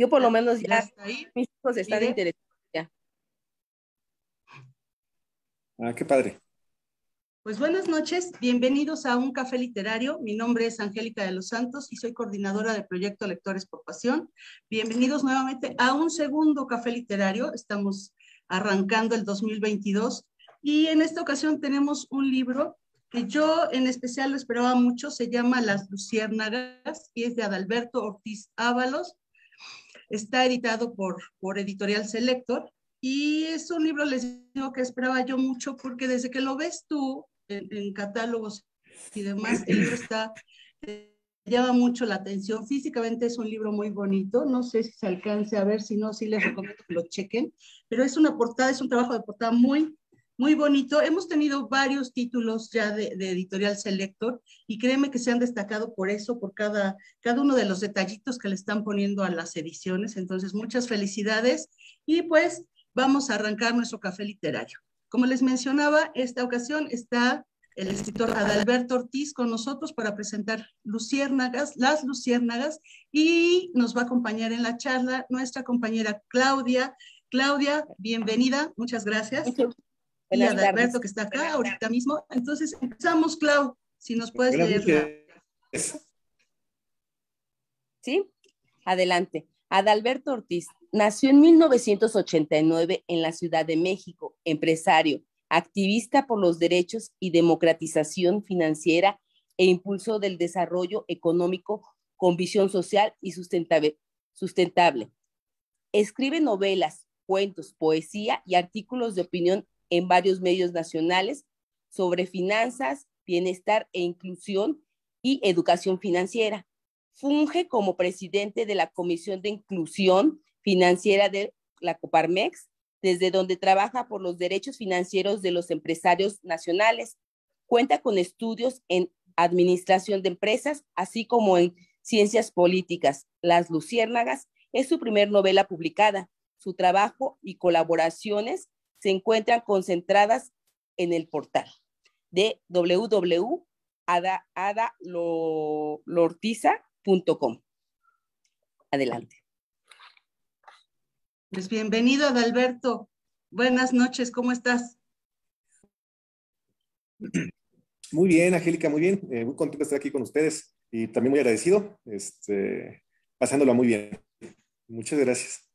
Yo por lo menos ya, mis hijos están interesados ya. Ah, qué padre. Pues buenas noches, bienvenidos a Un Café Literario. Mi nombre es Angélica de los Santos y soy coordinadora del proyecto Lectores por Pasión. Bienvenidos nuevamente a un segundo Café Literario. Estamos arrancando el 2022 y en esta ocasión tenemos un libro que yo en especial lo esperaba mucho, se llama Las Luciérnagas y es de Adalberto Ortiz Ábalos Está editado por, por Editorial Selector y es un libro, les digo, que esperaba yo mucho porque desde que lo ves tú en, catálogos y demás, el libro está, llama mucho la atención. Físicamente es un libro muy bonito, no sé si se alcance a ver, si no, sí les recomiendo que lo chequen, pero es una portada, es un trabajo de portada muy muy bonito. Hemos tenido varios títulos ya de, Editorial Selector y créeme que se han destacado por eso, por cada, cada uno de los detallitos que le están poniendo a las ediciones. Entonces, muchas felicidades y pues vamos a arrancar nuestro café literario. Como les mencionaba, esta ocasión está el escritor Adalberto Ortiz con nosotros para presentar Luciérnagas, las Luciérnagas, y nos va a acompañar en la charla nuestra compañera Claudia. Claudia, bienvenida, muchas gracias. Muchas gracias y que está acá ahorita mismo. Entonces empezamos, Clau, si nos puedes leer. Sí, adelante. Adalberto Ortiz nació en 1989 en la Ciudad de México, empresario, activista por los derechos y democratización financiera e impulso del desarrollo económico con visión social y sustentable. Escribe novelas, cuentos, poesía y artículos de opinión en varios medios nacionales sobre finanzas, bienestar e inclusión y educación financiera. Funge como presidente de la Comisión de Inclusión Financiera de la Coparmex, desde donde trabaja por los derechos financieros de los empresarios nacionales. Cuenta con estudios en administración de empresas, así como en ciencias políticas. Las Luciérnagas es su primer novela publicada. Su trabajo y colaboraciones se encuentran concentradas en el portal de www.adalortiza.com. Adelante. Pues bienvenido, Adalberto. Buenas noches, ¿cómo estás? Muy bien, Angélica, muy bien. Eh, muy contento de estar aquí con ustedes y también muy agradecido, este, pasándola muy bien. Muchas gracias.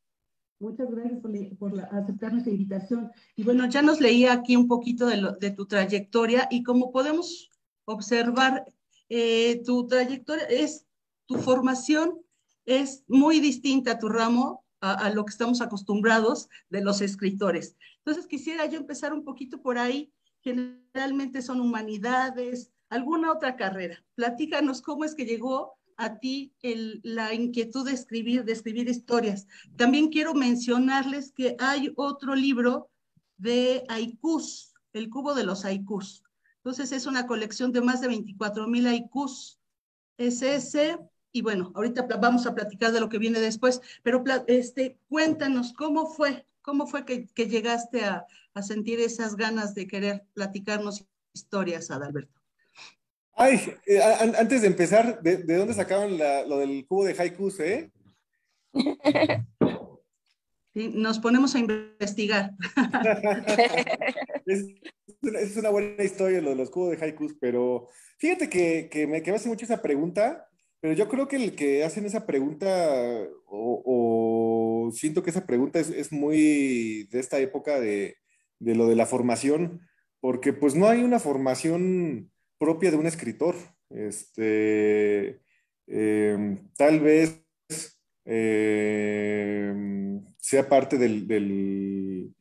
Muchas gracias por, aceptar nuestra invitación. Y bueno, ya nos leía aquí un poquito de, tu trayectoria y como podemos observar, eh, tu trayectoria es, tu formación es muy distinta a tu ramo, a, a, lo que estamos acostumbrados de los escritores. Entonces quisiera yo empezar un poquito por ahí. Generalmente son humanidades, alguna otra carrera. Platícanos cómo es que llegó a ti la inquietud de escribir, de escribir historias. También quiero mencionarles que hay otro libro de haikus, El Cubo de los Haikus. Entonces es una colección de más de 24 mil haikus. Es ese. Y bueno, ahorita vamos a platicar de lo que viene después, pero este, cuéntanos cómo fue, cómo fue que, llegaste a, a sentir esas ganas de querer platicarnos historias, Adalberto. Ay, eh, antes de empezar, ¿de, dónde sacaban lo del cubo de haikus, eh? Nos ponemos a investigar. es, una buena historia lo de los cubos de haikus, pero fíjate que, me, que hace mucho esa pregunta, pero yo creo que el que hacen esa pregunta, o, siento que esa pregunta es, muy de esta época de, de, lo de la formación, porque pues no hay una formación propia de un escritor. Este, em, tal vez em, sea parte del, del,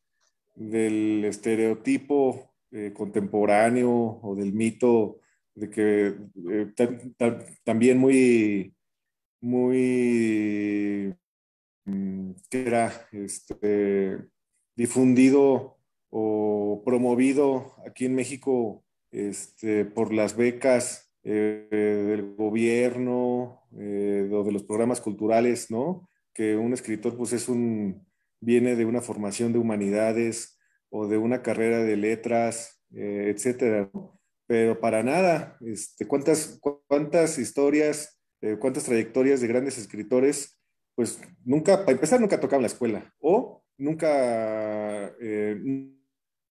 estereotipo eh, contemporáneo o del mito de que eh, también muy, muy, mm, que era este, difundido o promovido aquí en México este, por las becas eh, del gobierno eh, o de los programas culturales, ¿no? Que un escritor, pues, es un, viene de una formación de humanidades o de una carrera de letras, eh, etcétera. Pero para nada, este, ¿cuántas, cuántas historias, cuántas trayectorias de grandes escritores, pues, nunca, para empezar, nunca tocaban la escuela o nunca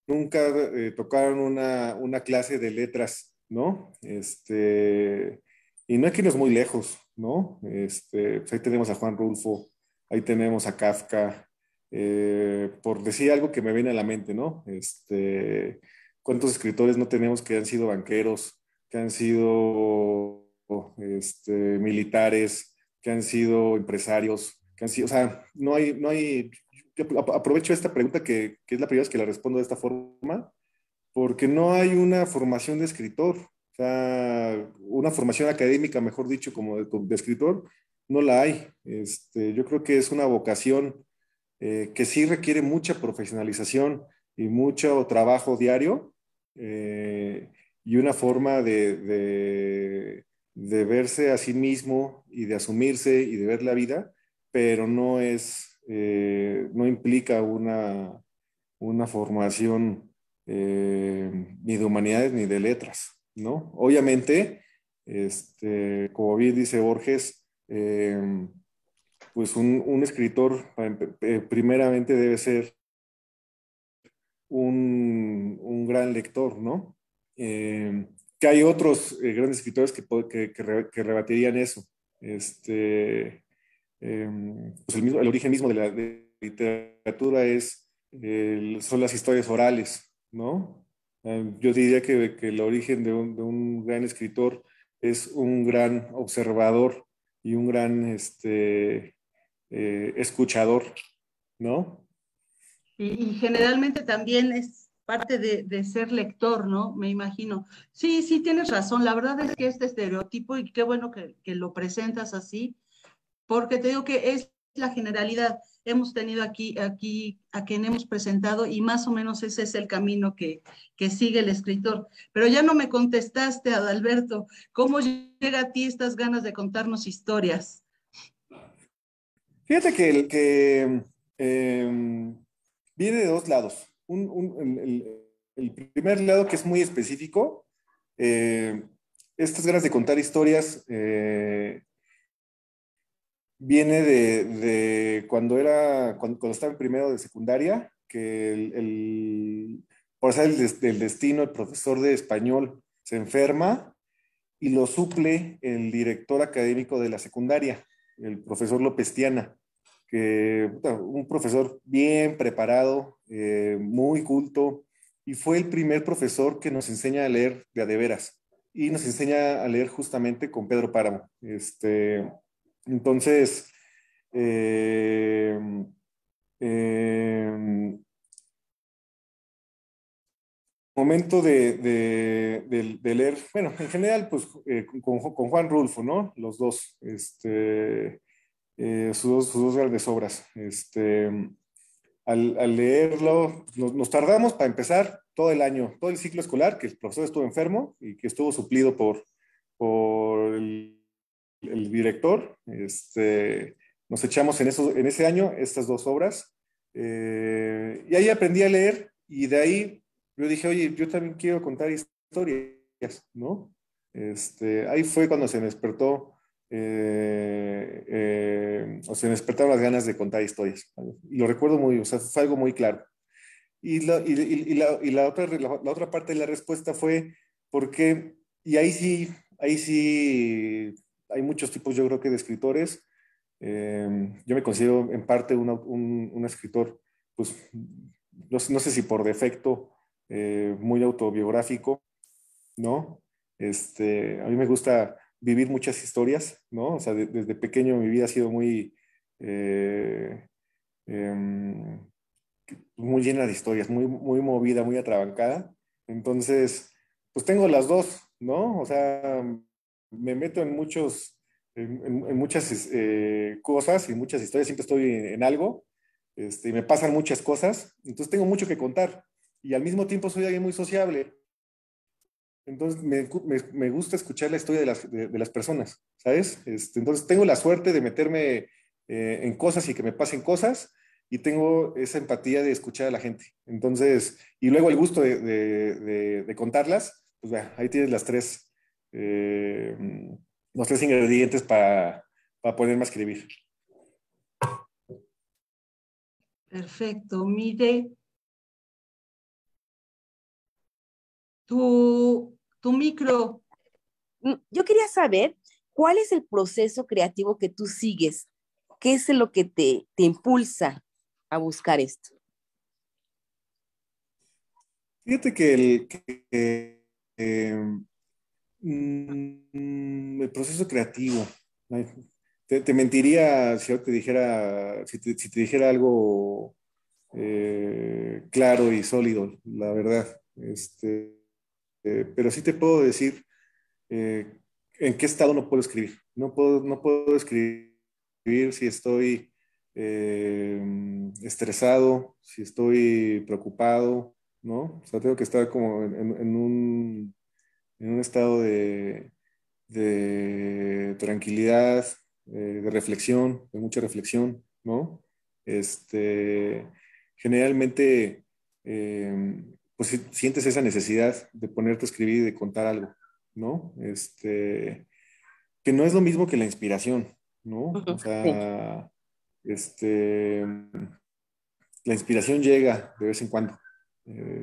nunca eh, tocaron una, clase de letras, ¿no? Este, y no hay que irnos muy lejos, ¿no? Este, pues, ahí tenemos a Juan Rulfo, ahí tenemos a Kafka, eh, por decir algo que me viene a la mente, ¿no? Este, ¿Cuántos escritores no tenemos que han sido banqueros, que han sido este, militares, que han sido empresarios, que han sido, o sea, no hay, no hay, aprovecho esta pregunta que, que, es la primera vez que la respondo de esta forma, porque no hay una formación de escritor, una formación académica, mejor dicho, como de, escritor, no la hay. Este, yo creo que es una vocación eh, que sí requiere mucha profesionalización y mucho trabajo diario eh, y una forma de, de, de verse a sí mismo y de asumirse y de ver la vida, pero no es eh, no implica una, una formación eh, ni de humanidades ni de letras, ¿no? Obviamente, este, como bien dice Borges, eh, pues un, escritor primeramente debe ser un, gran lector, ¿no? que hay otros grandes escritores que, que, rebatirían eso. Este, Em, pues el, origen mismo de la literatura es, son las historias orales, ¿no? Em, yo diría que, el origen de un, gran escritor es un gran observador y un gran este, eh, escuchador, ¿no? Y, generalmente también es parte de, ser lector, ¿no? Me imagino. Sí, sí, tienes razón. La verdad es que este estereotipo, y qué bueno que, que lo presentas así, porque te digo que es la generalidad. Hemos tenido aquí, aquí a quien hemos presentado y más o menos ese es el camino que, sigue el escritor. Pero ya no me contestaste, Adalberto, ¿cómo llega a ti estas ganas de contarnos historias? Fíjate que, que em, viene de dos lados. el, primer lado que es muy específico, eh, estas ganas de contar historias eh, viene de, cuando era, cuando, estaba en primero de secundaria, que el, por ser el, destino, el profesor de español se enferma y lo suple el director académico de la secundaria, el profesor Lopestiana, que un profesor bien preparado, eh, muy culto, y fue el primer profesor que nos enseña a leer de a veras y nos enseña a leer justamente con Pedro Páramo. Este, entonces, eh, eh, momento de, leer, bueno, en general, pues eh, con, Juan Rulfo, ¿no? Los dos, este, sus, dos grandes obras. Este, al, leerlo, nos, tardamos para empezar todo el año, todo el ciclo escolar, que el profesor estuvo enfermo y que estuvo suplido por, por el el director. Este, nos echamos en, eso, en ese año estas dos obras eh, y ahí aprendí a leer y de ahí yo dije, oye, yo también quiero contar historias, ¿no? Este, ahí fue cuando se me despertó, eh, eh, o se me despertaron las ganas de contar historias. Y lo recuerdo muy, o sea, fue algo muy claro. Y la, y, y la, otra, la, otra parte de la respuesta fue, ¿por qué? y ahí sí, ahí sí hay muchos tipos, yo creo que, de escritores. Em, yo me considero en parte un, escritor, pues, no, sé si por defecto, eh, muy autobiográfico, ¿no? Este, a mí me gusta vivir muchas historias, ¿no? O sea, desde pequeño mi vida ha sido muy, eh, em, muy llena de historias, muy, muy movida, muy atrabancada. Entonces, pues tengo las dos, ¿no? O sea, me meto en muchos, en, muchas eh, cosas y muchas historias, siempre estoy en, algo, este, y me pasan muchas cosas, entonces tengo mucho que contar y al mismo tiempo soy alguien muy sociable. Entonces me, me, gusta escuchar la historia de las, de, las personas, ¿sabes? Este, entonces tengo la suerte de meterme eh, en cosas y que me pasen cosas y tengo esa empatía de escuchar a la gente. Entonces, y luego el gusto de, de, contarlas, pues ahí tienes las tres, eh, los tres ingredientes para, para escribir. Perfecto, mire. Tu, tu micro. Mm, yo quería saber cuál es el proceso creativo que tú sigues. ¿Qué es lo que te, te impulsa a buscar esto? Fíjate que, el, eh, Mm, el proceso creativo. Te, mentiría si te dijera, si te, dijera algo eh, claro y sólido, la verdad. Este, eh, pero sí te puedo decir eh, en qué estado no puedo escribir. No puedo, no puedo escribir si estoy estresado, si estoy preocupado, ¿no? O sea, tengo que estar como en un en un estado de, tranquilidad, eh, de, reflexión, de mucha reflexión, ¿no? Este, generalmente, eh, pues sientes esa necesidad de ponerte a escribir y de contar algo, ¿no? Este, que no es lo mismo que la inspiración, ¿no? O sea, este, la inspiración llega de vez en cuando, eh,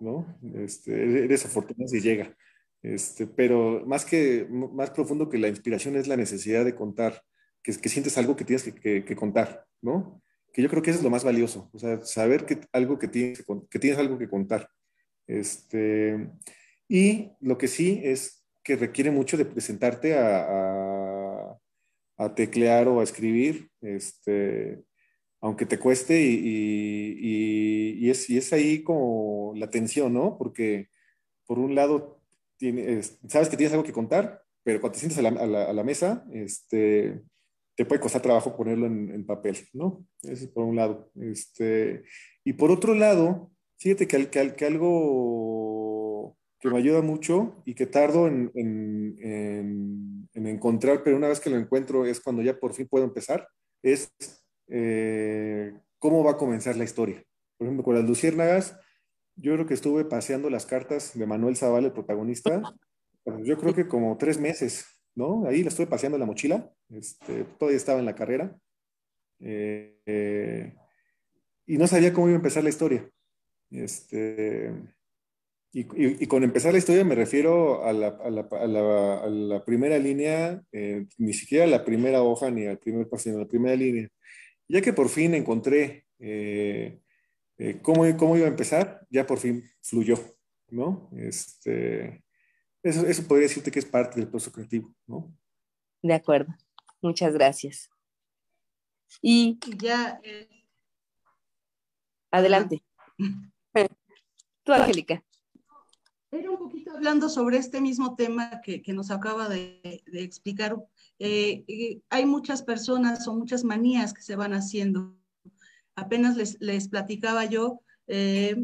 ¿no? Este, eres afortunado si llega, este, pero más, que, más profundo que la inspiración es la necesidad de contar, que, sientes algo que tienes que, contar, ¿no? Que yo creo que eso es lo más valioso, o saber que, algo que, tienes, que tienes algo que contar. Este, y lo que sí es que requiere mucho de presentarte a, teclear o a escribir, este, aunque te cueste y, y, es, y es ahí como la tensión, ¿no? Porque por un lado sabes que tienes algo que contar, pero cuando te sientes a la, mesa, este, te puede costar trabajo ponerlo en, papel, ¿no? Eso es por un lado. Este, y por otro lado, fíjate que, algo que me ayuda mucho y que tardo en, encontrar, pero una vez que lo encuentro es cuando ya por fin puedo empezar, es eh, cómo va a comenzar la historia. Por ejemplo, con las luciérnagas, yo creo que estuve paseando las cartas de Manuel Zaval, el protagonista, yo creo que como tres meses, ¿no? Ahí la estuve paseando en la mochila, este, todavía estaba en la carrera, eh, y no sabía cómo iba a empezar la historia. Este, y, con empezar la historia me refiero a la, primera línea, eh, ni siquiera a la primera hoja ni al primer paso, sino a la primera línea. Ya que por fin encontré eh, eh, ¿cómo, iba a empezar? Ya por fin fluyó, ¿no? Este, eso, podría decirte que es parte del proceso creativo, ¿no? De acuerdo, muchas gracias. Y ya... Eh, adelante. Tú, Angélica. Era un poquito hablando sobre este mismo tema que, nos acaba de, explicar. Eh, hay muchas personas o muchas manías que se van haciendo Apenas les, platicaba yo, eh,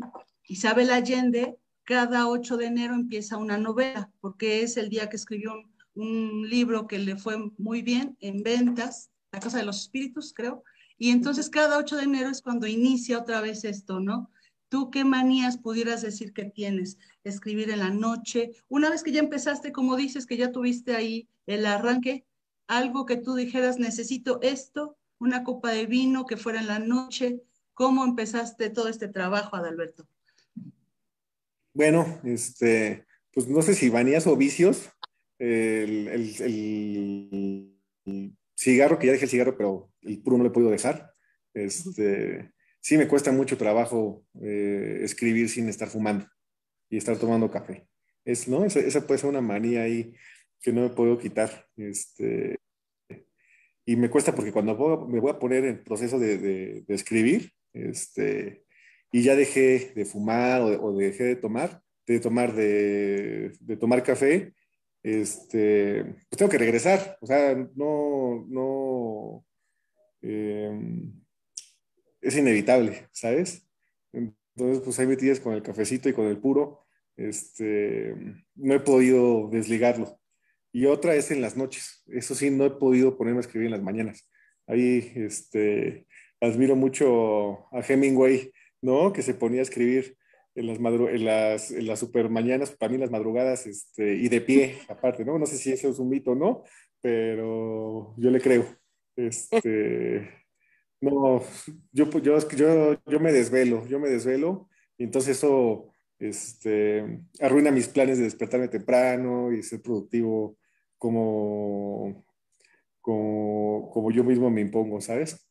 Isabel Allende, cada 8 de enero empieza una novela, porque es el día que escribió un, un libro que le fue muy bien en ventas, La Casa de los Espíritus, creo. Y entonces cada 8 de enero es cuando inicia otra vez esto, ¿no? ¿Tú qué manías pudieras decir que tienes? Escribir en la noche. Una vez que ya empezaste, como dices, que ya tuviste ahí el arranque, algo que tú dijeras, necesito esto una copa de vino que fuera en la noche. ¿Cómo empezaste todo este trabajo, Adalberto? Bueno, este, pues no sé si vanías o vicios. El, cigarro, que ya dejé el cigarro, pero el puro no lo he podido dejar. Este, sí, me cuesta mucho trabajo eh, escribir sin estar fumando y estar tomando café. Es, ¿no? Esa, puede ser una manía ahí que no me puedo quitar. Este, y me cuesta porque cuando me voy a poner en proceso de, escribir, este, y ya dejé de fumar o, dejé de tomar, de tomar, de, tomar café, este, pues tengo que regresar, o sea, no, em, es inevitable, ¿sabes? Entonces, pues hay metidas con el cafecito y con el puro, este, no he podido desligarlo y otra es en las noches. Eso sí, no he podido ponerme a escribir en las mañanas. Ahí, este, admiro mucho a Hemingway, ¿no? Que se ponía a escribir en las, en las, en las supermañanas, para mí las madrugadas, este, y de pie, aparte, ¿no? No sé si ese es un mito o no, pero yo le creo. Este, no, yo, pues, yo, yo, yo me desvelo, yo me desvelo, y entonces eso este, arruina mis planes de despertarme temprano y ser productivo como, como, yo mismo me impongo, ¿sabes?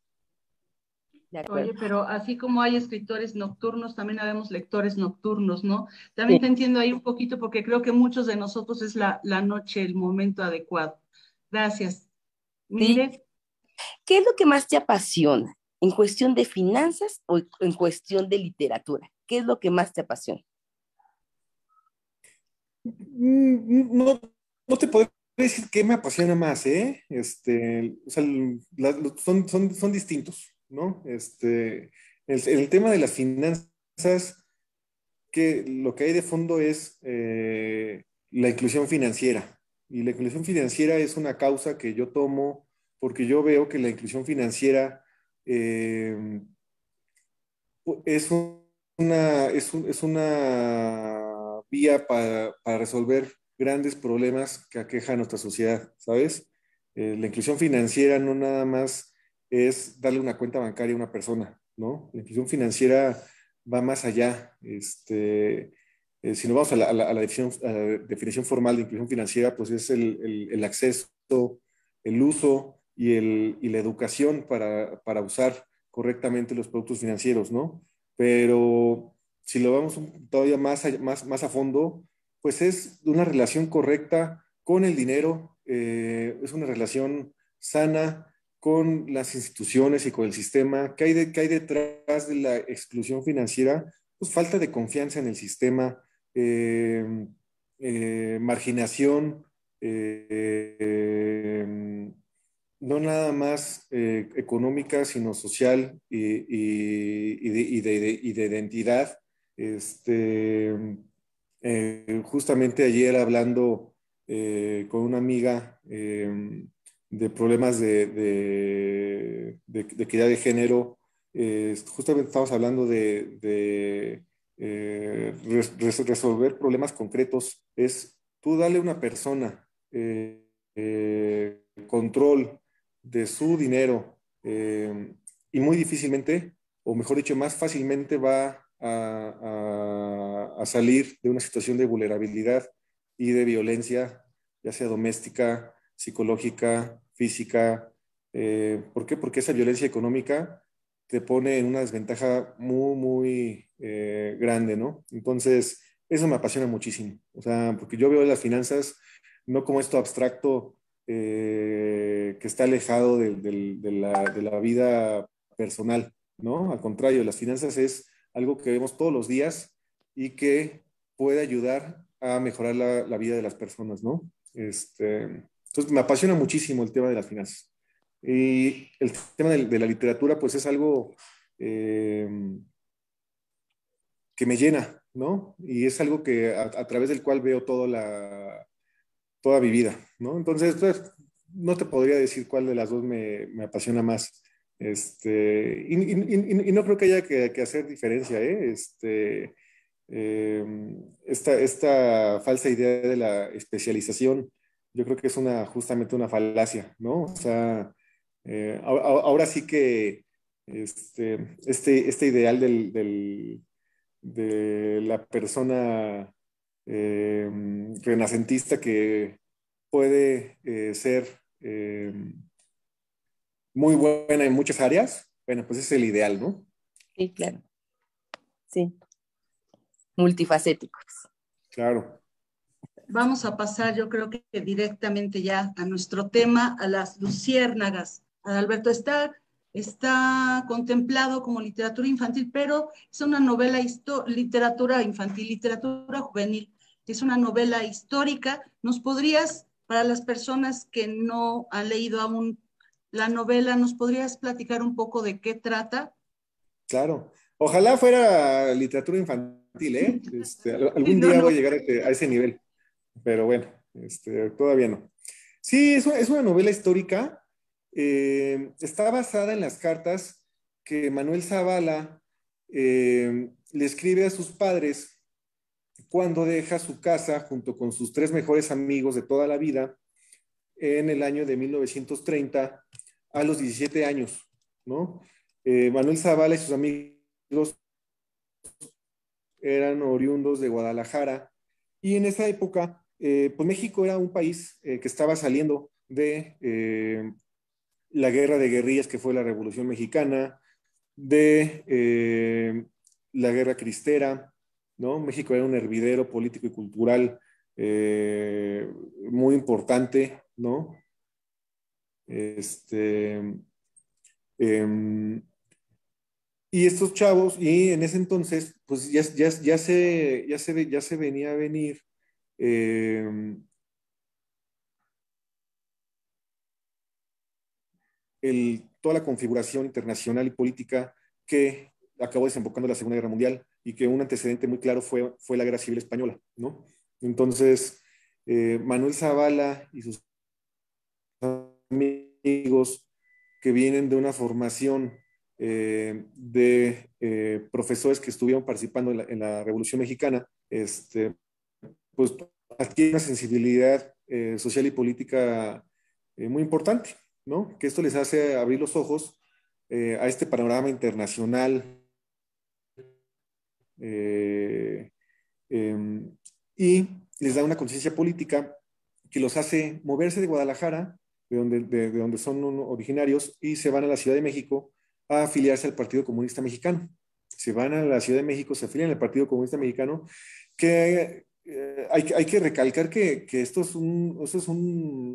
Oye, pero así como hay escritores nocturnos, también habemos lectores nocturnos, ¿no? También te entiendo ahí un poquito porque creo que muchos de nosotros es la, noche el momento adecuado. Gracias. Mire. ¿Qué es lo que más te apasiona en cuestión de finanzas o en cuestión de literatura? ¿Qué es lo que más te apasiona? Mm, no, no te puedo decir qué me apasiona más, ¿eh? Este, o sea, son, distintos, ¿no? Este, el, tema de las finanzas, que lo que hay de fondo es eh, la inclusión financiera. Y la inclusión financiera es una causa que yo tomo porque yo veo que la inclusión financiera eh, es, una, es, una vía para, para resolver grandes problemas que aqueja a nuestra sociedad, ¿sabes? Eh, la inclusión financiera no nada más es darle una cuenta bancaria a una persona, ¿no? La inclusión financiera va más allá. Este, eh, si nos vamos a la, definición, formal de inclusión financiera, pues es el, acceso, el uso y, la educación para, usar correctamente los productos financieros, ¿no? Pero si lo vamos todavía más, más, más a fondo, pues es una relación correcta con el dinero, eh, es una relación sana con las instituciones y con el sistema. ¿Qué hay, hay detrás de la exclusión financiera? Pues falta de confianza en el sistema, eh, eh, marginación, no nada más económica, sino social y, de, y, de, identidad. Este, eh, justamente ayer hablando eh, con una amiga eh, de problemas de, de, equidad de género, justamente estamos hablando de, resolver problemas concretos, es tú dale a una persona control de su dinero y muy difícilmente, o mejor dicho, más fácilmente va a, salir de una situación de vulnerabilidad y de violencia, ya sea doméstica, psicológica, física. Eh, ¿Por qué? Porque esa violencia económica te pone en una desventaja muy, muy eh, grande, ¿no? Entonces, eso me apasiona muchísimo. O sea, porque yo veo las finanzas no como esto abstracto eh, que está alejado de, la, vida personal, ¿no? Al contrario, las finanzas es algo que vemos todos los días y que puede ayudar a mejorar la, vida de las personas, ¿no? Este, entonces, me apasiona muchísimo el tema de las finanzas. Y el tema de, la literatura, pues es algo em, que me llena, ¿no? Y es algo que a, través del cual veo toda la, toda mi vida, ¿no? Entonces, pues, no te podría decir cuál de las dos me apasiona más. Este, y, no creo que haya que, hacer diferencia, ¿eh? Este, em, esta, falsa idea de la especialización, yo creo que es una, justamente una falacia, ¿no? O sea, eh, ahora, sí que este, este, este ideal de la persona em, renacentista que puede eh, ser em, muy buena en muchas áreas, bueno, pues es el ideal, ¿no? Sí, claro. Sí. Multifacéticos. Claro. Vamos a pasar, yo creo que directamente ya a nuestro tema, a las luciérnagas. Alberto está, está contemplado como literatura infantil, pero es una novela, literatura infantil, literatura juvenil. Es una novela histórica. ¿Nos podrías, para las personas que no han leído aún la novela. ¿Nos podrías platicar un poco de qué trata? Claro. Ojalá fuera literatura infantil, ¿eh? Este, algún día voy a llegar a, ese nivel, pero bueno, este, todavía no. Sí, es una, novela histórica. Eh, está basada en las cartas que Manuel Zavala eh, le escribe a sus padres cuando deja su casa junto con sus tres mejores amigos de toda la vida en el año de 1930 a los 17 años, ¿no? Eh, Manuel Zavala y sus amigos eran oriundos de Guadalajara y en esa época, eh, pues México era un país eh, que estaba saliendo de la guerra de guerrillas que fue la Revolución Mexicana, de la guerra cristera, ¿no? México era un hervidero político y cultural muy importante ¿no? Este, em, y estos chavos, y en ese entonces, pues ya, ya, se, ya, se, ya se venía a venir. Em, toda la configuración internacional y política que acabó desembocando la Segunda Guerra Mundial y que un antecedente muy claro fue, fue la Guerra Civil Española, ¿no? Entonces, eh, Manuel Zavala y sus amigos que vienen de una formación eh, de eh, profesores que estuvieron participando en la, Revolución Mexicana, este, pues adquieren una sensibilidad eh, social y política muy importante, ¿no? Que esto les hace abrir los ojos a este panorama internacional. Em, y les da una conciencia política que los hace moverse de Guadalajara de donde, son originarios, y se van a la Ciudad de México a afiliarse al Partido Comunista Mexicano. Se van a la Ciudad de México, se afilian al Partido Comunista Mexicano, que eh, hay, que recalcar que, esto es, un, es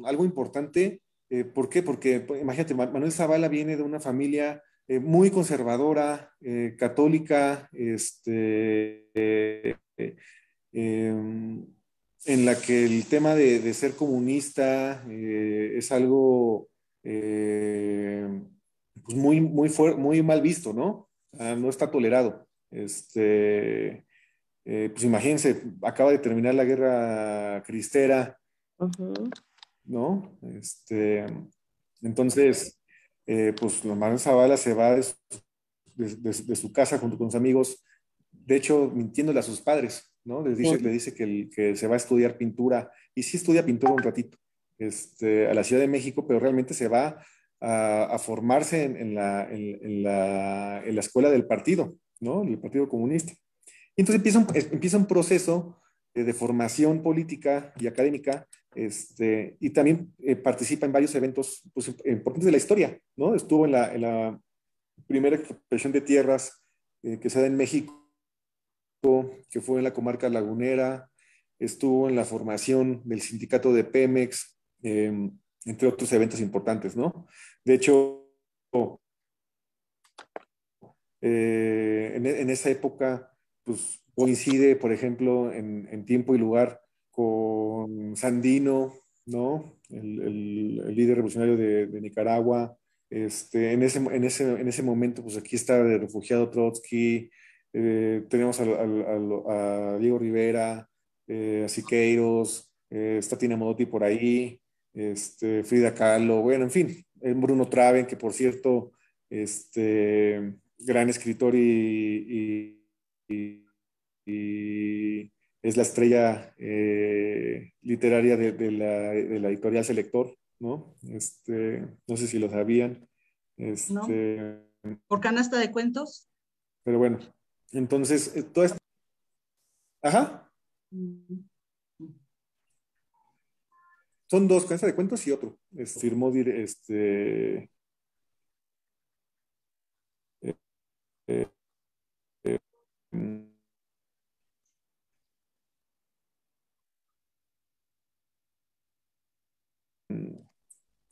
algo importante. Eh, ¿Por qué? Porque pues, imagínate, Manuel Zavala viene de una familia eh, muy conservadora, católica, este, en la que el tema de, ser comunista eh, es algo eh, pues muy, muy, muy mal visto, ¿no? no está tolerado. Este, eh, pues imagínense, acaba de terminar la guerra cristera, ¿no? Este, entonces, pues Manuel Zavala se va de de su casa junto con sus amigos, de hecho, mintiéndole a sus padres dice, Le dice que, el, se va a estudiar pintura y sí estudia pintura un ratito este, a la Ciudad de México, pero realmente se va a, formarse en, la, en, la, escuela del partido, ¿no? El Partido Comunista. entonces empieza un, empieza un proceso eh, de, formación política y académica este, y también eh, participa en varios eventos pues, importantes de la historia, ¿no? Estuvo en la, primera expresión de tierras eh, que se da en México que fue en la comarca lagunera, estuvo en la formación del sindicato de Pemex, em, entre otros eventos importantes, ¿no? De hecho, eh, en, esa época, pues coincide, por ejemplo, en, tiempo y lugar con Sandino, ¿no? El, líder revolucionario de, Nicaragua. Este, en, ese, momento, pues aquí está el refugiado Trotsky, eh, tenemos a Diego Rivera, eh, a Siqueiros, eh, Modotti por ahí, este, Frida Kahlo, bueno, en fin, eh, Bruno Traven, que por cierto, este, gran escritor y, es la estrella literaria de, la, editorial Selector, ¿no? Este, no sé si lo sabían. Este, ¿Por canasta de cuentos? Pero bueno, entonces, eh, todo esto... Ajá. Son dos, casas de Cuentos y otro. es firmó este... Eh, eh, mm,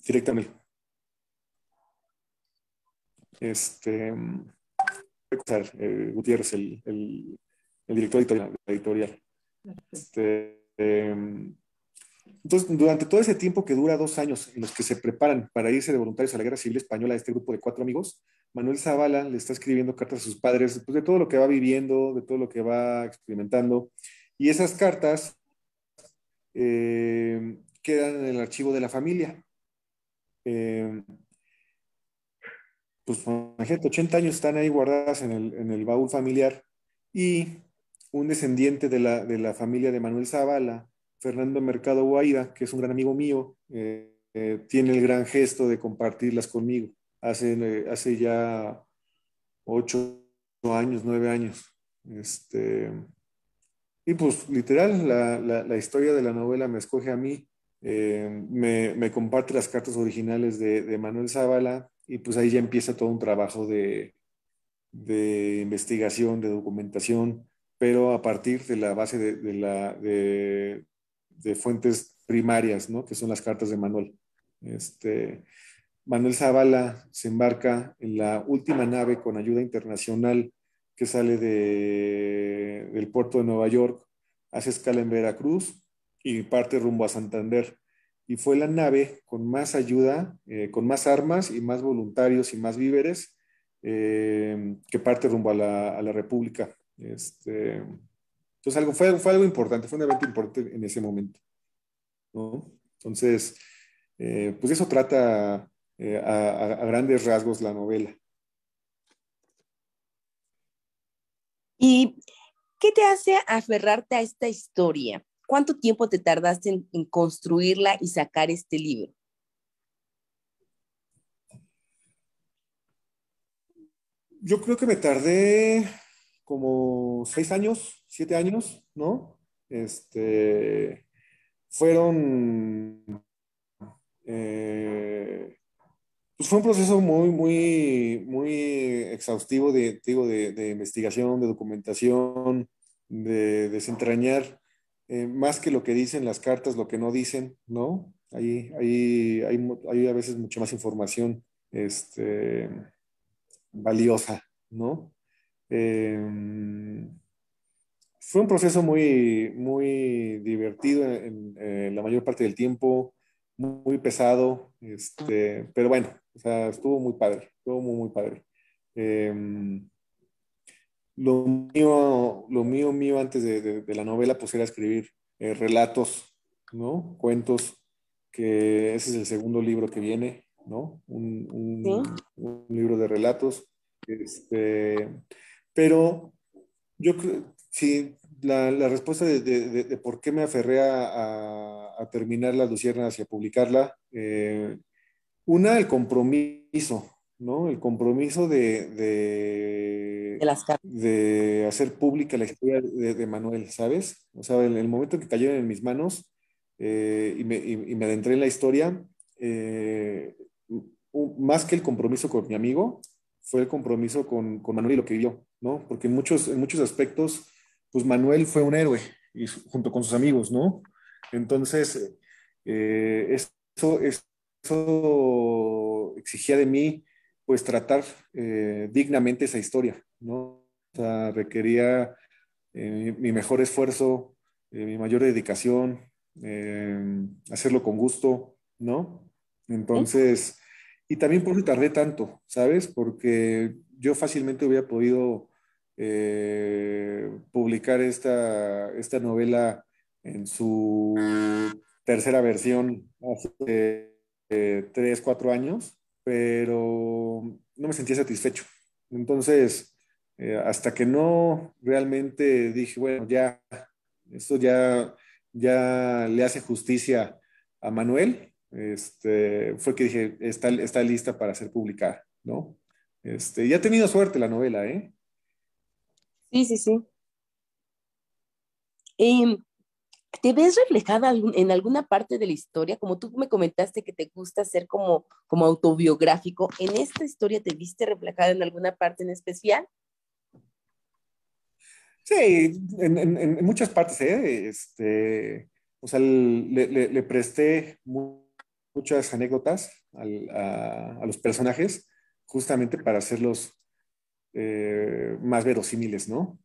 directamente. Este... Mm, eh, Gutiérrez, el, el, el, director editorial. Este, em, entonces, durante todo ese tiempo que dura dos años en los que se preparan para irse de voluntarios a la Guerra Civil Española, este grupo de cuatro amigos, Manuel Zavala le está escribiendo cartas a sus padres pues, de todo lo que va viviendo, de todo lo que va experimentando. Y esas cartas em, quedan en el archivo de la familia. Eh, pues 80 años están ahí guardadas en el, baúl familiar y un descendiente de la, familia de Manuel Zavala, Fernando Mercado Guaida que es un gran amigo mío, eh, eh, tiene el gran gesto de compartirlas conmigo. Hace, eh, hace ya 8 años, 9 años. Este, y pues literal, la historia de la novela me escoge a mí eh, me, comparte las cartas originales de, Manuel Zavala y pues ahí ya empieza todo un trabajo de, investigación, de documentación, pero a partir de la base de, fuentes primarias, que son las cartas de Manuel. Este, Manuel Zavala se embarca en la última nave con ayuda internacional que sale del puerto de Nueva York, hace escala en Veracruz y parte rumbo a Santander. Y fue la nave con más ayuda, eh, con más armas y más voluntarios y más víveres eh, que parte rumbo a la, República. Este, entonces algo, fue, algo importante, fue un evento importante en ese momento. Entonces, eh, pues eso trata a, grandes rasgos la novela. ¿Y qué te hace aferrarte a esta historia? ¿Cuánto tiempo te tardaste en, construirla y sacar este libro? Yo creo que me tardé como seis años, siete años, ¿no? Este, fueron, eh, pues fue un proceso muy, muy, muy exhaustivo de, digo, de investigación, de documentación, de desentrañar eh, más que lo que dicen las cartas, lo que no dicen, ¿no? Ahí, hay, a veces mucha más información este, valiosa, ¿no? Em, fue un proceso muy, muy divertido en, eh, la mayor parte del tiempo, muy, pesado, este, pero bueno, estuvo muy padre, estuvo muy, muy padre. Em, lo mío, lo mío, mío antes de, la novela, pues era escribir eh, relatos, ¿no? Cuentos, que ese es el segundo libro que viene, ¿no? Un, libro de relatos. Este, pero yo creo, sí, la, respuesta de, por qué me aferré a, terminar Las Luciernas y a publicarla, eh, una, el compromiso, ¿no? El compromiso de, de, de, hacer pública la historia de, Manuel, ¿sabes? O sea, en el momento que cayeron en mis manos eh, y, me, y, adentré en la historia, eh, más que el compromiso con mi amigo, fue el compromiso con, con Manuel y lo que vivió, ¿no? Porque en muchos, en muchos aspectos, pues Manuel fue un héroe, y, junto con sus amigos, ¿no? Entonces, eh, eso, eso exigía de mí pues, tratar eh, dignamente esa historia, ¿no? requería eh, mi mejor esfuerzo, eh, mi mayor dedicación, hacerlo con gusto, ¿no? Entonces, y también por eso tardé tanto, ¿sabes? Porque yo fácilmente hubiera podido publicar esta, esta novela en su tercera versión hace tres, cuatro años, pero no me sentía satisfecho. Entonces, eh, hasta que no realmente dije, bueno, ya, esto ya, ya le hace justicia a Manuel, este, fue que dije, está, lista para ser publicada, ¿no? Este, y ha tenido suerte la novela, ¿eh? Sí, sí, sí. Y ¿Te ves reflejada en alguna parte de la historia? Como tú me comentaste que te gusta ser como, autobiográfico, ¿en esta historia te viste reflejada en alguna parte en especial? Sí, en, muchas partes, ¿eh? Este, o sea, le, presté muchas anécdotas a, los personajes justamente para hacerlos eh, más verosímiles, ¿no?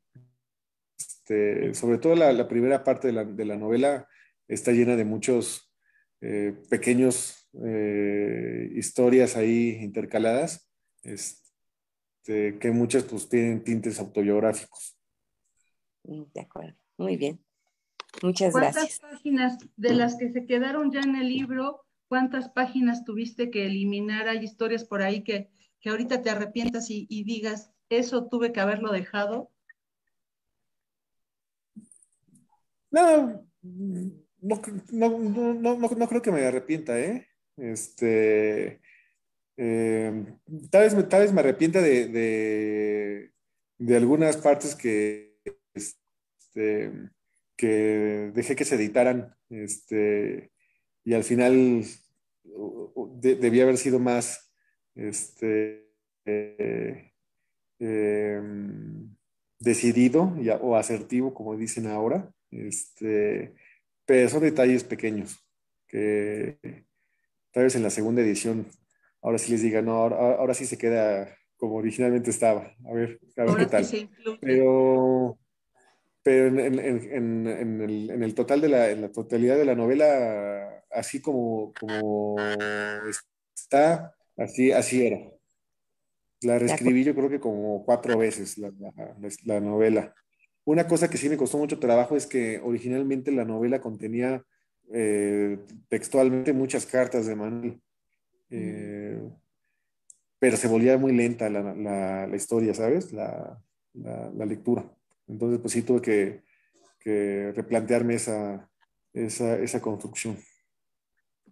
Este, sobre todo la, primera parte de la, novela está llena de muchos eh, pequeños eh, historias ahí intercaladas, este, que muchas pues tienen tintes autobiográficos. Mm, de acuerdo, muy bien. Muchas gracias. ¿Cuántas páginas de las que se quedaron ya en el libro, cuántas páginas tuviste que eliminar? Hay historias por ahí que, ahorita te arrepientas y digas, eso tuve que haberlo dejado. No, no, creo que me arrepienta, ¿eh? Este, eh, tal, vez, tal vez me arrepienta de, algunas partes que, este, que dejé que se editaran, este, y al final debía haber sido más, este, eh, em, decidido o asertivo, como dicen ahora. Este, pero son detalles pequeños que tal vez en la segunda edición ahora sí les diga, no, ahora, sí se queda como originalmente estaba. A ver, a ver qué tal. pero pero en, en, en, el, en, el, total de la, en la totalidad de la novela, así como, como está, así, así era. La reescribí yo creo que como cuatro veces la, la novela. Una cosa que sí me costó mucho trabajo es que originalmente la novela contenía eh, textualmente muchas cartas de Manuel. Eh, pero se volvía muy lenta la, historia, ¿sabes? La, lectura. Entonces, pues sí tuve que, replantearme esa, esa, construcción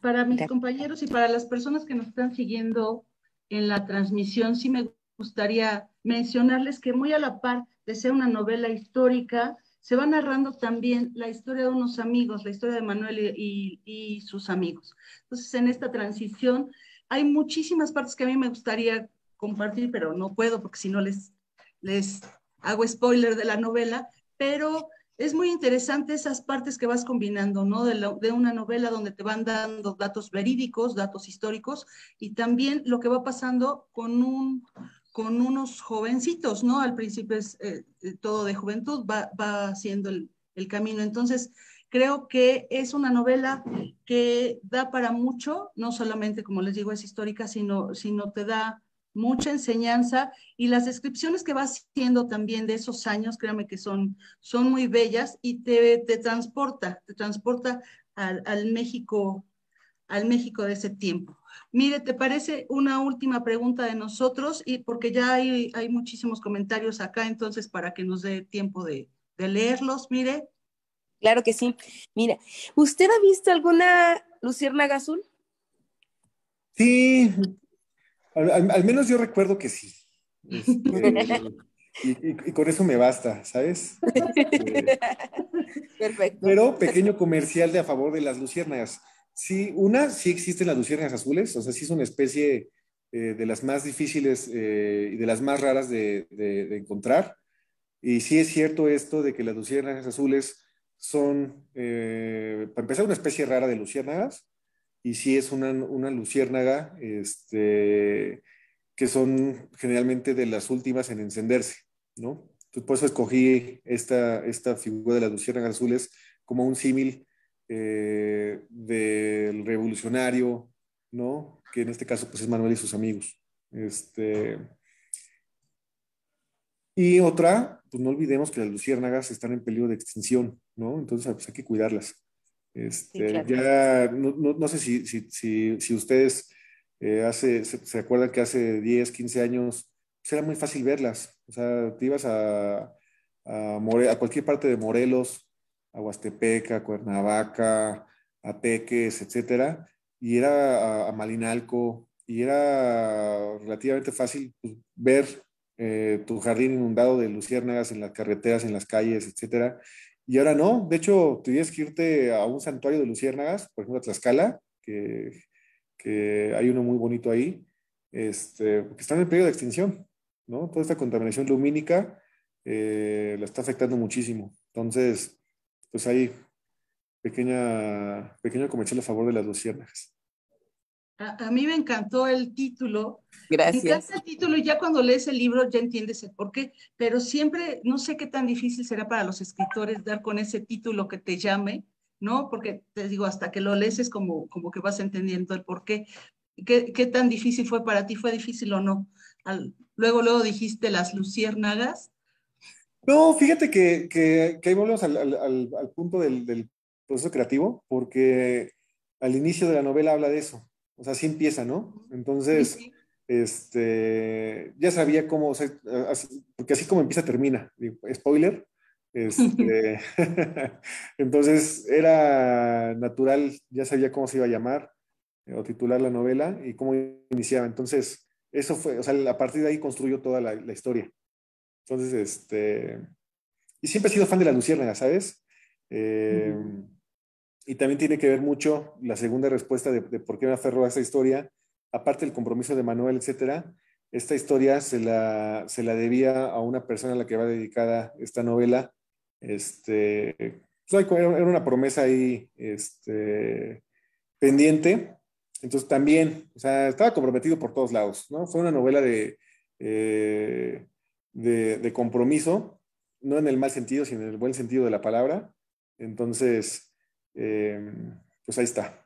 para mis compañeros y para las personas que nos están siguiendo en la transmisión, sí me gustaría mencionarles que muy a la par de ser una novela histórica, se va narrando también la historia de unos amigos, la historia de Manuel y, sus amigos. Entonces, en esta transición hay muchísimas partes que a mí me gustaría compartir, pero no puedo porque si no les, les hago spoiler de la novela, pero es muy interesante esas partes que vas combinando, ¿no? De, de, una novela donde te van dando datos verídicos, datos históricos y también lo que va pasando con un, con unos jovencitos, ¿no? Al principio es eh, eh, todo de juventud, va, va haciendo el, camino. Entonces, creo que es una novela que da para mucho, no solamente, como les digo, es histórica, sino, sino te da mucha enseñanza y las descripciones que va haciendo también de esos años, créame que son, son muy bellas y te, te transporta, te transporta al, al México, al México de ese tiempo. Mire, ¿te parece una última pregunta de nosotros? Y porque ya hay, hay muchísimos comentarios acá, entonces para que nos dé tiempo de, leerlos, mire. Claro que sí. Mira, ¿usted ha visto alguna luciérnaga azul? Sí, al, menos yo recuerdo que sí. Este, y, y, con eso me basta, ¿sabes? Este, Perfecto. Pero pequeño comercial de a favor de las luciérnagas. Sí, una, sí existen las luciérnagas azules, o sea, sí es una especie eh, de las más difíciles eh, y de las más raras de, encontrar. Y sí es cierto esto de que las luciérnagas azules son, eh, para empezar, una especie rara de luciérnagas, y sí es una, una luciérnaga este, que son generalmente de las últimas en encenderse, ¿no? Entonces, por eso escogí esta, esta figura de las luciérnagas azules como un símil eh, del revolucionario, ¿no? Que en este caso pues, es Manuel y sus amigos. Este, y otra, pues no olvidemos que las luciérnagas están en peligro de extinción, ¿no? Entonces pues, hay que cuidarlas. Este, ya, no, sé si, ustedes eh, hace, se, acuerdan que hace 10, 15 años pues, era muy fácil verlas. O sea, te ibas a, a cualquier parte de Morelos, Aguastepeca, Cuernavaca, Ateques, etcétera, y era a, Malinalco, y era relativamente fácil pues, ver eh, tu jardín inundado de luciérnagas en las carreteras, en las calles, etcétera. Y ahora no, de hecho, tuvieses que irte a un santuario de luciérnagas, por ejemplo, a Tlaxcala, que, hay uno muy bonito ahí, este, porque está en el periodo de extinción, ¿no? Toda esta contaminación lumínica eh, la está afectando muchísimo. Entonces, pues ahí, pequeña, pequeño comercial a favor de las luciérnagas. A, mí me encantó el título. Gracias. Me el título y ya cuando lees el libro ya entiendes el por qué, pero siempre no sé qué tan difícil será para los escritores dar con ese título que te llame, ¿no? Porque te digo, hasta que lo lees como, como que vas entendiendo el por qué. ¿Qué, tan difícil fue para ti? ¿Fue difícil o no? luego, luego dijiste las luciérnagas no, fíjate que, ahí volvemos al, punto del, proceso creativo, porque al inicio de la novela habla de eso. O sea, así empieza, ¿no? Entonces, este, ya sabía cómo, porque así como empieza, termina. Spoiler. Este, entonces, era natural, ya sabía cómo se iba a llamar eh, o titular la novela y cómo iniciaba. Entonces, eso fue, o sea, a partir de ahí construyó toda la historia. Entonces, este, y siempre he sido fan de la luciérnaga, ¿sabes? Eh, y también tiene que ver mucho la segunda respuesta de, por qué me aferró a esta historia, aparte del compromiso de Manuel, etcétera. Esta historia se la, se debía a una persona a la que va dedicada esta novela. Este, pues, era una promesa ahí este, pendiente. Entonces también, o sea, estaba comprometido por todos lados, ¿no? Fue una novela de, eh, de, compromiso, no en el mal sentido, sino en el buen sentido de la palabra. Entonces, em, pues ahí está.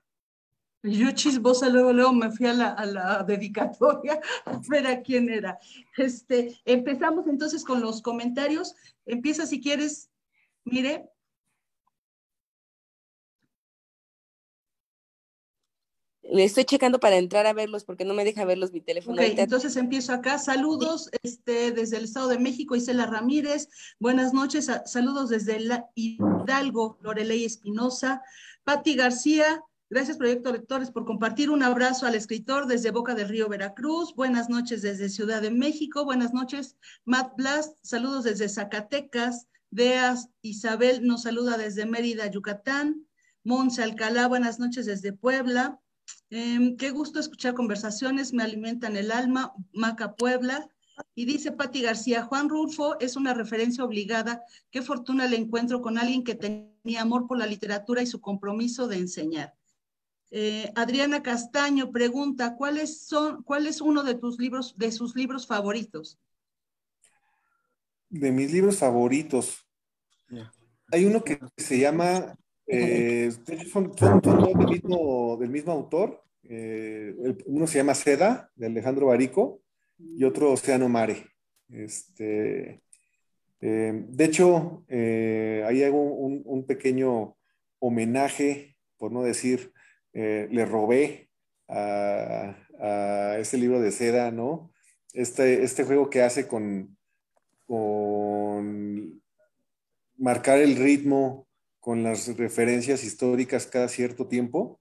Yo chisbosa luego, luego me fui a la, dedicatoria a ver a quién era. Este, empezamos entonces con los comentarios. Empieza si quieres, mire. Le estoy checando para entrar a verlos porque no me deja verlos mi teléfono. entonces empiezo acá. Saludos este, desde el Estado de México, Isela Ramírez. Buenas noches. Saludos desde Hidalgo, Loreley Espinosa. Patti García, Gracias, Proyecto Lectores, por compartir. Un abrazo al escritor desde Boca del Río, Veracruz. Buenas noches desde Ciudad de México. Buenas noches, Matt Blast. Saludos desde Zacatecas. Deas Isabel nos saluda desde Mérida, Yucatán. Monse Alcalá, buenas noches desde Puebla. Em, qué gusto escuchar conversaciones, me alimentan el alma, Maca Puebla. Y dice Patti García, Juan Rulfo es una referencia obligada. Qué fortuna le encuentro con alguien que tenía amor por la literatura y su compromiso de enseñar. Eh, Adriana Castaño pregunta, ¿cuáles son, ¿cuál es uno de tus libros, de sus libros favoritos? De mis libros favoritos. Hay uno que se llama eh, son, del mismo, autor. Eh, uno se llama Seda, de Alejandro Barico, y otro Océano Mare. Este, eh, de hecho, ahí hago un, pequeño homenaje, por no decir, le robé a, este libro de Seda, ¿no? Este, este juego que hace con, con marcar el ritmo con las referencias históricas cada cierto tiempo,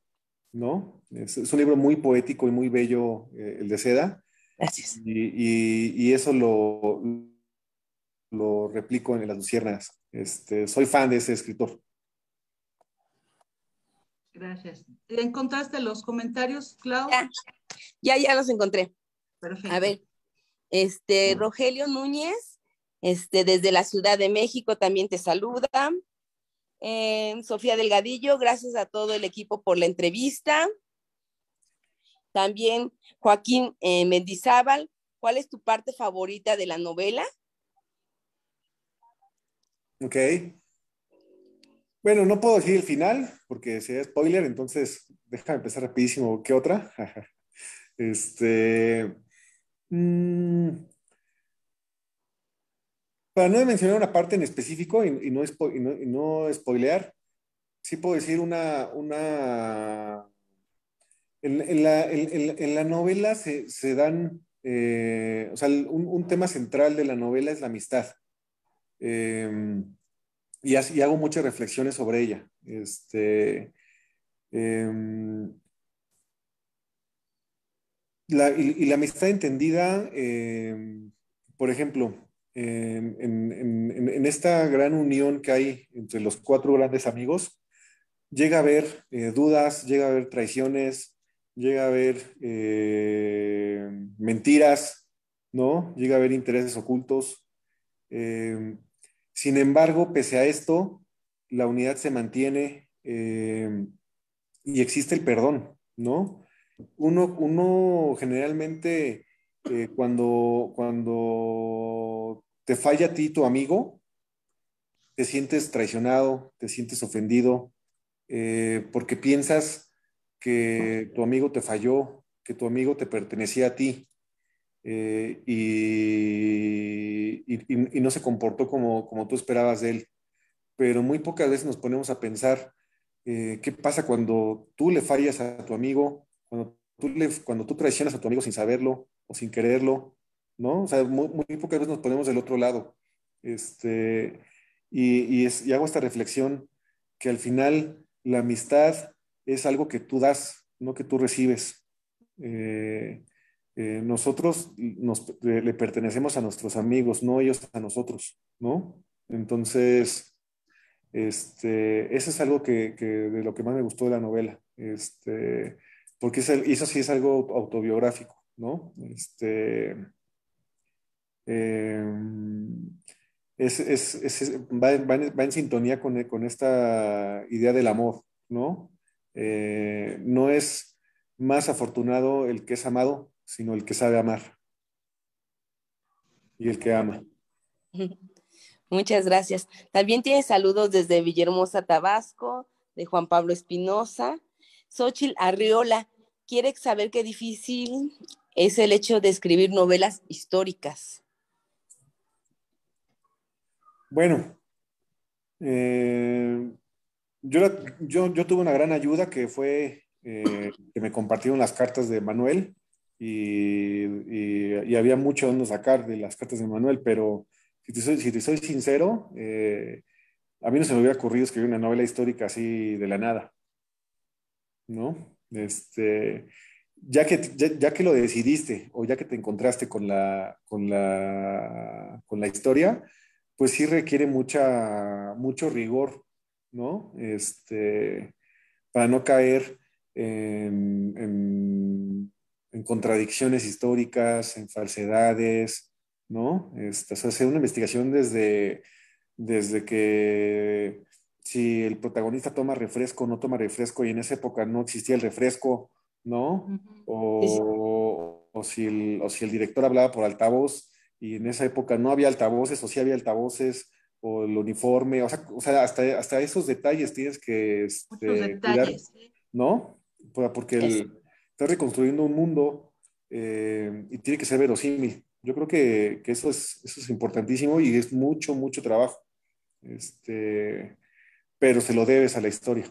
¿no? Es, un libro muy poético y muy bello, eh, el de Seda. Gracias. Y, eso lo, lo replico en Las Luciernas. Este, soy fan de ese escritor. Gracias. ¿Encontraste los comentarios, Clau? Ya, ya, los encontré. Perfecto. A ver, este, Rogelio Núñez, este, desde la Ciudad de México también te saluda. Sofía Delgadillo, gracias a todo el equipo por la entrevista. También Joaquín eh, Mendizábal, ¿cuál es tu parte favorita de la novela? Ok. Bueno, no puedo decir el final porque sería spoiler, entonces déjame empezar rapidísimo. ¿Qué otra? este. Mm, para no mencionar una parte en específico y, no, no, spoilear, sí puedo decir una... en, la, novela se, dan, eh, o sea, un, tema central de la novela es la amistad. Em, y, hago muchas reflexiones sobre ella. Este, em, y, la amistad entendida, em, por ejemplo, en, esta gran unión que hay entre los cuatro grandes amigos, llega a haber eh, dudas, llega a haber traiciones, llega a haber eh, mentiras, ¿no? Llega a haber intereses ocultos. Eh, sin embargo, pese a esto, la unidad se mantiene y existe el perdón, ¿no? Uno, uno generalmente cuando, cuando te falla a ti tu amigo, te sientes traicionado, te sientes ofendido, eh, porque piensas que tu amigo te falló, que tu amigo te pertenecía a ti eh, y, no se comportó como, como tú esperabas de él. Pero muy pocas veces nos ponemos a pensar eh, qué pasa cuando tú le fallas a tu amigo, cuando tú, le, cuando tú traicionas a tu amigo sin saberlo o sin quererlo, ¿no? O sea, muy, pocas veces nos ponemos del otro lado. Este, y, hago esta reflexión, que al final la amistad es algo que tú das, no que tú recibes. Eh, eh, nosotros le pertenecemos a nuestros amigos, no ellos a nosotros, ¿no? Entonces, este, eso es algo que, de lo que más me gustó de la novela, este, porque eso sí es algo autobiográfico, ¿no? Este, Em, es, va, en, sintonía con, esta idea del amor, ¿no? Eh, no es más afortunado el que es amado, sino el que sabe amar y el que ama. Muchas gracias. También tiene saludos desde Villahermosa, Tabasco, de Juan Pablo Espinosa. Xochil Arriola quiere saber qué difícil es el hecho de escribir novelas históricas. Bueno, eh, yo, tuve una gran ayuda que fue eh, que me compartieron las cartas de Manuel y, había mucho donde sacar de las cartas de Manuel, pero si te soy, sincero, eh, a mí no se me hubiera ocurrido escribir una novela histórica así de la nada, ¿no? Este, ya que, que lo decidiste o ya que te encontraste con la historia, pues sí requiere mucho rigor, ¿no? Este, para no caer en, contradicciones históricas, en falsedades, ¿no? Este, o sea, hacer una investigación desde, desde que si el protagonista toma refresco o no toma refresco y en esa época no existía el refresco, ¿no? o, si o si el director hablaba por altavoz y en esa época no había altavoces o sí había altavoces o el uniforme, o sea, o sea hasta, esos detalles tienes que... Este, cuidar, ¿No? Porque el, estás reconstruyendo un mundo eh, y tiene que ser verosímil. Yo creo que, eso, es, eso es importantísimo y es mucho, mucho trabajo. Este, pero se lo debes a la historia.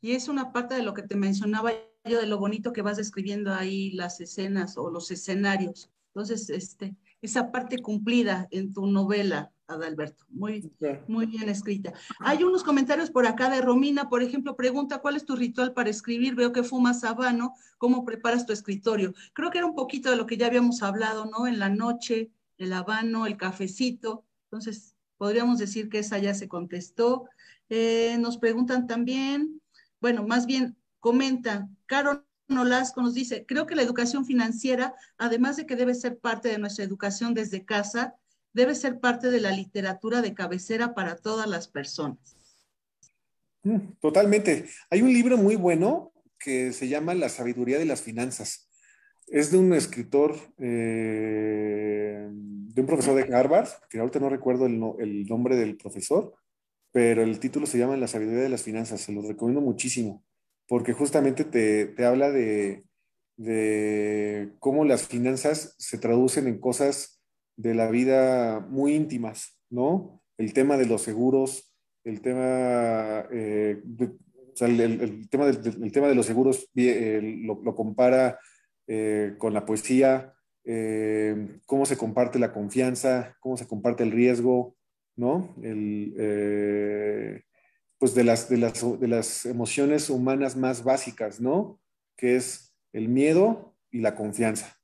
Y es una parte de lo que te mencionaba yo, de lo bonito que vas describiendo ahí las escenas o los escenarios entonces, este, esa parte cumplida en tu novela, Adalberto. Muy, muy bien escrita. Hay unos comentarios por acá de Romina, por ejemplo, pregunta, ¿cuál es tu ritual para escribir? Veo que fumas habano, ¿cómo preparas tu escritorio? Creo que era un poquito de lo que ya habíamos hablado, ¿no? En la noche, el habano, el cafecito. Entonces, podríamos decir que esa ya se contestó. Eh, nos preguntan también, bueno, más bien, comenta, Caro Nolasco nos dice, creo que la educación financiera, además de que debe ser parte de nuestra educación desde casa, debe ser parte de la literatura de cabecera para todas las personas. Mm, totalmente. Hay un libro muy bueno que se llama La sabiduría de las finanzas. Es de un escritor, eh, de un profesor de Harvard, que ahorita no recuerdo el, el nombre del profesor, pero el título se llama La sabiduría de las finanzas. Se los recomiendo muchísimo porque justamente te, habla de, cómo las finanzas se traducen en cosas de la vida muy íntimas, ¿no? El tema de los seguros, el tema, eh, de, el, tema del, tema de los seguros eh, lo, compara eh, con la poesía, cómo se comparte la confianza, cómo se comparte el riesgo, ¿no? El, pues de las, de las, emociones humanas más básicas, ¿no? Que es el miedo y la confianza.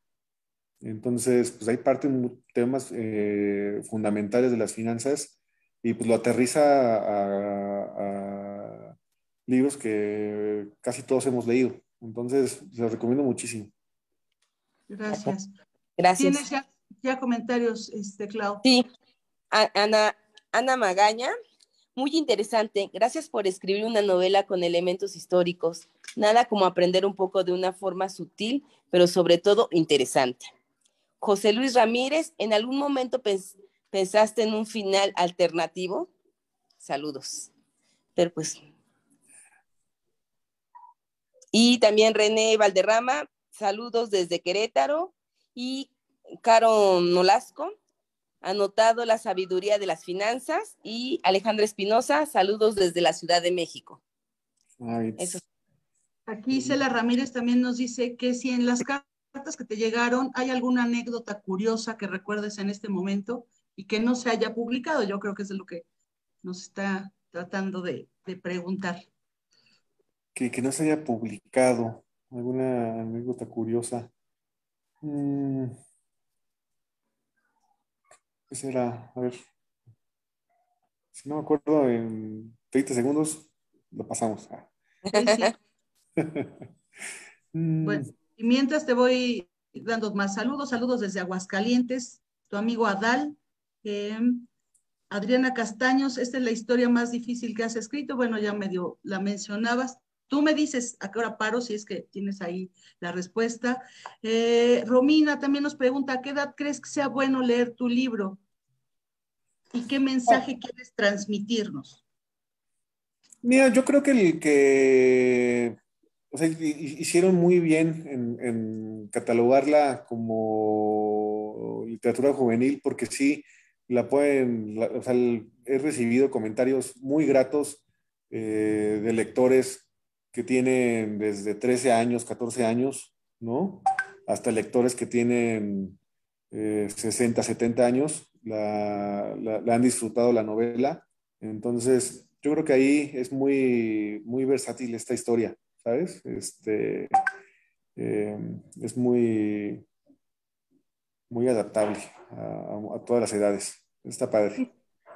Entonces, pues ahí parten temas eh, fundamentales de las finanzas y pues lo aterriza a, libros que casi todos hemos leído. Entonces, se los recomiendo muchísimo. Gracias. Gracias. ¿Tienes ya, comentarios, este, Clau? Sí. Ana, Ana Magaña muy interesante, gracias por escribir una novela con elementos históricos. Nada como aprender un poco de una forma sutil, pero sobre todo interesante. José Luis Ramírez, ¿en algún momento pensaste en un final alternativo? Saludos. Pero pues. Y también René Valderrama, saludos desde Querétaro. Y Caro Nolasco, anotado La sabiduría de las finanzas y Alejandra Espinosa, saludos desde la Ciudad de México. Aquí Cela Ramírez también nos dice que si en las cartas que te llegaron hay alguna anécdota curiosa que recuerdes en este momento y que no se haya publicado, yo creo que es lo que nos está tratando de, preguntar. Que, no se haya publicado alguna anécdota curiosa. Mm, era, a ver, si no me acuerdo, en 30 segundos lo pasamos. Ah. Mm. Pues, y mientras te voy dando más saludos, saludos desde Aguascalientes, tu amigo Adal, eh, Adriana Castaños, esta es la historia más difícil que has escrito, bueno, ya medio la mencionabas. Tú me dices a qué hora paro, si es que tienes ahí la respuesta. Eh, Romina también nos pregunta, ¿a qué edad crees que sea bueno leer tu libro? y qué mensaje quieres transmitirnos? Mira, yo creo que el que hicieron muy bien en, catalogarla como literatura juvenil, porque sí, la pueden, o sea, he recibido comentarios muy gratos eh, de lectores que tienen desde 13 años, 14 años, ¿no? Hasta lectores que tienen 60, eh, 70 años, la, han disfrutado la novela. Entonces, yo creo que ahí es muy, muy versátil esta historia, ¿sabes? Este, eh, es muy, muy adaptable a, todas las edades. Está padre.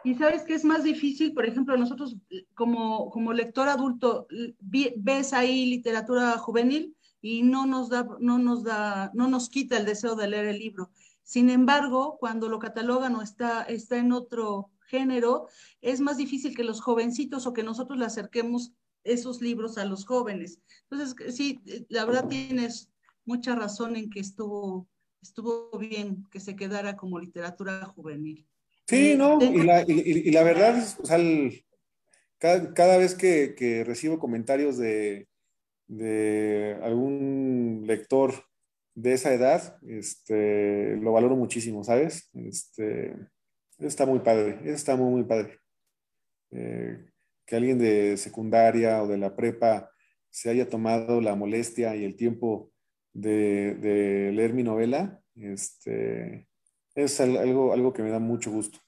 Y sabes que es más difícil, por ejemplo, nosotros como, como lector adulto, ves ahí literatura juvenil y no nos da, no nos da, no nos quita el deseo de leer el libro. Sin embargo, cuando lo catalogan o está, está en otro género, es más difícil que los jovencitos o que nosotros le acerquemos esos libros a los jóvenes. Entonces, sí, eh, la verdad tienes mucha razón en que estuvo, estuvo bien que se quedara como literatura juvenil. Sí, eh, no, y la, verdad cada, vez que, recibo comentarios de, de algún lector de esa edad, este, lo valoro muchísimo, ¿sabes? Este, está muy padre, está muy, muy padre. Eh, que alguien de secundaria o de la prepa se haya tomado la molestia y el tiempo de, leer mi novela, este, es algo, algo que me da mucho gusto.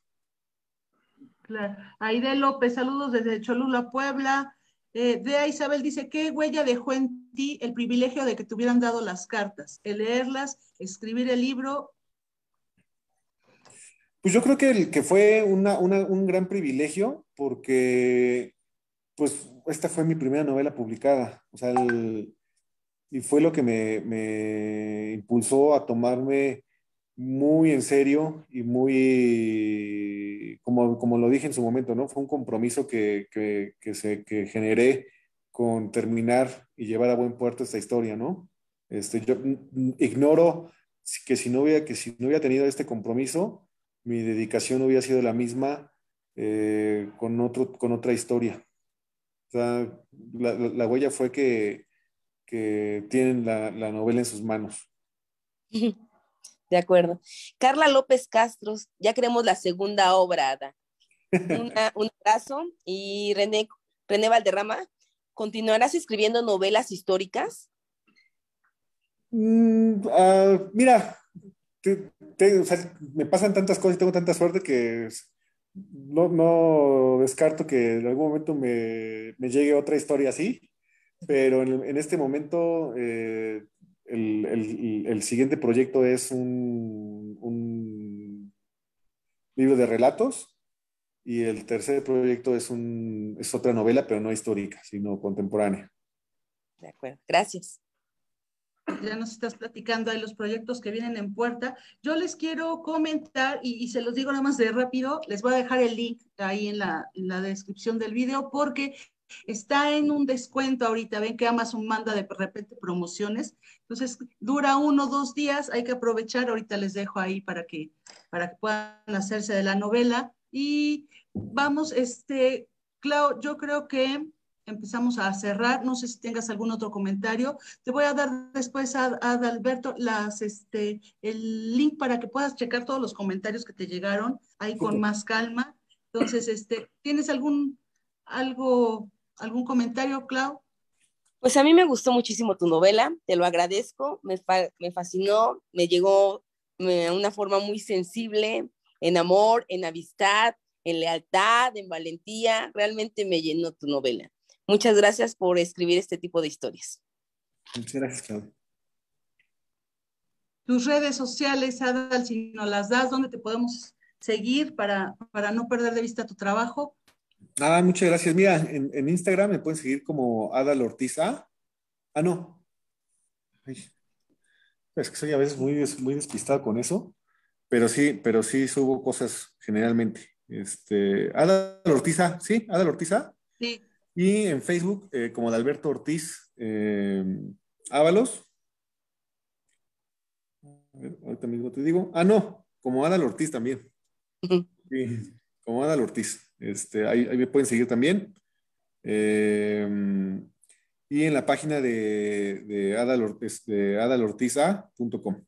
Claro. Aide López, saludos desde Cholula, Puebla. Dea eh, Isabel dice, ¿qué huella dejó en ti el privilegio de que te hubieran dado las cartas? El leerlas, escribir el libro. Pues yo creo que, fue un gran privilegio porque pues esta fue mi primera novela publicada. y fue lo que me impulsó a tomarme muy en serio y muy, como, como lo dije en su momento, ¿no? Fue un compromiso que, que, se, que generé con terminar y llevar a buen puerto esta historia, ¿no? Este, yo ignoro que si no hubiera, que si no hubiera tenido este compromiso, mi dedicación hubiera sido la misma eh, con, otro, con otra historia. la, la, huella fue que, que tienen la, la novela en sus manos. De acuerdo. Carla López Castros, ya queremos la segunda obra, un abrazo. Y René, René Valderrama, ¿continuarás escribiendo novelas históricas? Mm, ah, mira, me pasan tantas cosas y tengo tanta suerte que no, descarto que en algún momento me, llegue otra historia así, pero en, este momento eh, el, el, el siguiente proyecto es un, libro de relatos y el tercer proyecto es, un, es otra novela, pero no histórica, sino contemporánea. De acuerdo, gracias ya nos estás platicando de los proyectos que vienen en puerta. Yo les quiero comentar, y, se los digo nada más de rápido, les voy a dejar el link ahí en la, en la descripción del video, porque Está en un descuento ahorita, ven que Amazon manda de repente promociones. Entonces, dura uno o dos días, hay que aprovechar. Ahorita les dejo ahí para que, para que puedan hacerse de la novela. Y vamos, este, Clau, yo creo que empezamos a cerrar. No sé si tengas algún otro comentario. Te voy a dar después a, a Alberto las, este, el link para que puedas checar todos los comentarios que te llegaron ahí con más calma. Entonces, este, ¿tienes algún algo ¿Algún comentario, Clau? Pues a mí me gustó muchísimo tu novela, te lo agradezco, me, fascinó, me llegó de una forma muy sensible, en amor, en amistad, en lealtad, en valentía, realmente me llenó tu novela. Muchas gracias por escribir este tipo de historias. Muchas gracias, Clau. Tus redes sociales, Adal, si nos las das, ¿dónde te podemos seguir para, para no perder de vista tu trabajo? Ah, muchas gracias. Mira, en, Instagram me pueden seguir como Adal Ortiz Ah, no. Es que soy a veces muy, muy despistado con eso, pero sí, pero sí subo cosas generalmente. Este, Adal Ortiz ¿sí? Adal Ortiz Sí. Y en Facebook, eh, como de Ortiz eh, Ábalos. ahorita mismo te digo. Ah, no, como Adal Ortiz también. Sí, como Adal Ortiz. Este, ahí, me pueden seguir también. Em, y en la página de, de este, adalortiza.com.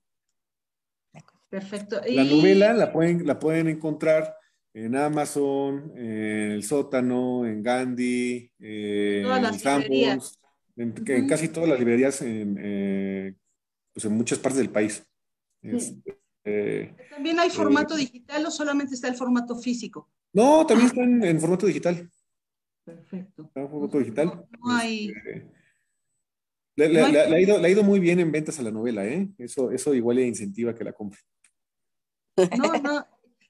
Perfecto. La novela la pueden, la pueden encontrar en Amazon, en El Sótano, en Gandhi, en, en en, casi todas las librerías en, eh, pues en muchas partes del país. Este, ¿También hay formato eh, digital o solamente está el formato físico? No, también están en, formato digital. Perfecto. Está en formato digital. No hay... Este, la ha ido, muy bien en ventas a la novela, ¿eh? Eso, eso igual le incentiva que la compre. No, no.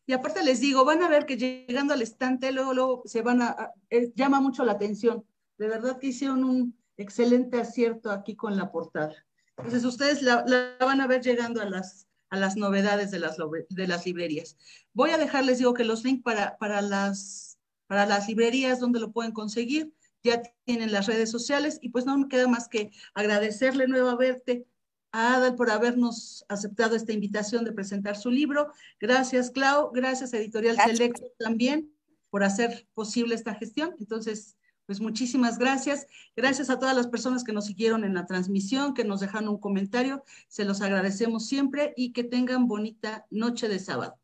Y aparte les digo, van a ver que llegando al estante, luego, luego se van a, llama mucho la atención. De verdad que hicieron un excelente acierto aquí con la portada. Entonces ustedes la van a ver llegando a las, a las novedades de las, de las librerías. Voy a dejarles, digo, que los links para, para, las, para las librerías, donde lo pueden conseguir, ya tienen las redes sociales y pues no me queda más que agradecerle nuevamente a Adal por habernos aceptado esta invitación de presentar su libro. Gracias, Clau. Gracias, Editorial Selecto también por hacer posible esta gestión. Entonces, pues muchísimas gracias. Gracias a todas las personas que nos siguieron en la transmisión, que nos dejaron un comentario. Se los agradecemos siempre y que tengan bonita noche de sábado.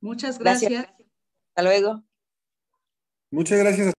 Muchas gracias. Hasta luego. Muchas gracias.